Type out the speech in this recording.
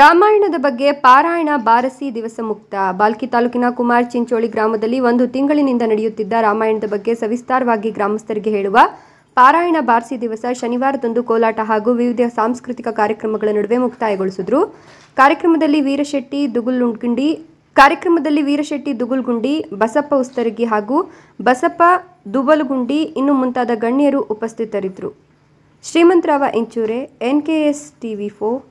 ರಾಮಾಯಣದ ಬಗ್ಗೆ ಪಾರಾಯಣ ಬಾರಸಿ ದಿವಸ ಮುಕ್ತ ಬಾಲ್ಕಿ ತಾಲೂಕಿನ ಕುಮಾರ್ ಚಿಂಚೋಳಿ ಗ್ರಾಮದಲ್ಲಿ ಒಂದು ತಿಂಗಳಿನಿಂದ ನಡೆಯುತ್ತಿದ್ದ ರಾಮಾಯಣದ ಬಗ್ಗೆ ಸವಿಸ್ತಾರವಾಗಿ ಗ್ರಾಮಸ್ಥರಿಗೆ ಹೇಳುವ ಪಾರಾಯಣ ಬಾರಸಿ ದಿವಸ ಶನಿವಾರದಂದು ಕೋಲಾಟ ಹಾಗೂ ವಿವಿಧ ಸಾಂಸ್ಕೃತಿಕ ಕಾರ್ಯಕ್ರಮಗಳ ನಡುವೆ ಮುಕ್ತಾಯಗೊಳಿಸಿದ್ರು ಕಾರ್ಯಕ್ರಮದಲ್ಲಿ ವೀರಶೆಟ್ಟಿ ದುಗುಲ್ಗುಂಡಿ ಕಾರ್ಯಕ್ರಮದಲ್ಲಿ ವೀರಶೆಟ್ಟಿ ದುಗುಲ್ಗುಂಡಿ ಬಸಪ್ಪ ಉಸ್ತರಗಿ ಹಾಗೂ ಬಸಪ್ಪ ದುಬಲಗುಂಡಿ ಇನ್ನು ಮುಂತಾದ ಗಣ್ಯರು ಉಪಸ್ಥಿತರಿದ್ದರು Shrimantrao Inchure N K S TV four